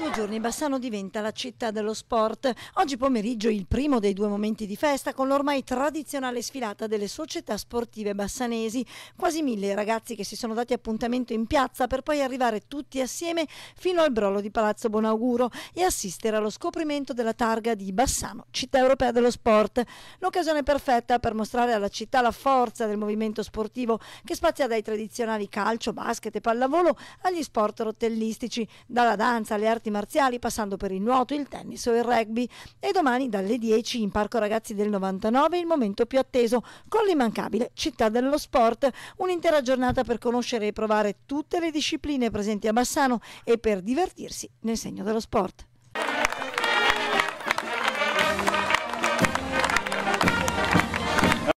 due giorni Bassano diventa la città dello sport. Oggi pomeriggio il primo dei due momenti di festa con l'ormai tradizionale sfilata delle società sportive bassanesi. Quasi mille ragazzi che si sono dati appuntamento in piazza per poi arrivare tutti assieme fino al brolo di Palazzo Bonauguro e assistere allo scoprimento della targa di Bassano, città europea dello sport. L'occasione perfetta per mostrare alla città la forza del movimento sportivo che spazia dai tradizionali calcio, basket e pallavolo agli sport rotellistici, dalla danza alle arti arti marziali, passando per il nuoto, il tennis o il rugby. E domani dalle 10 in Parco Ragazzi del 99 il momento più atteso con l'immancabile Città dello Sport, un'intera giornata per conoscere e provare tutte le discipline presenti a Bassano e per divertirsi nel segno dello sport.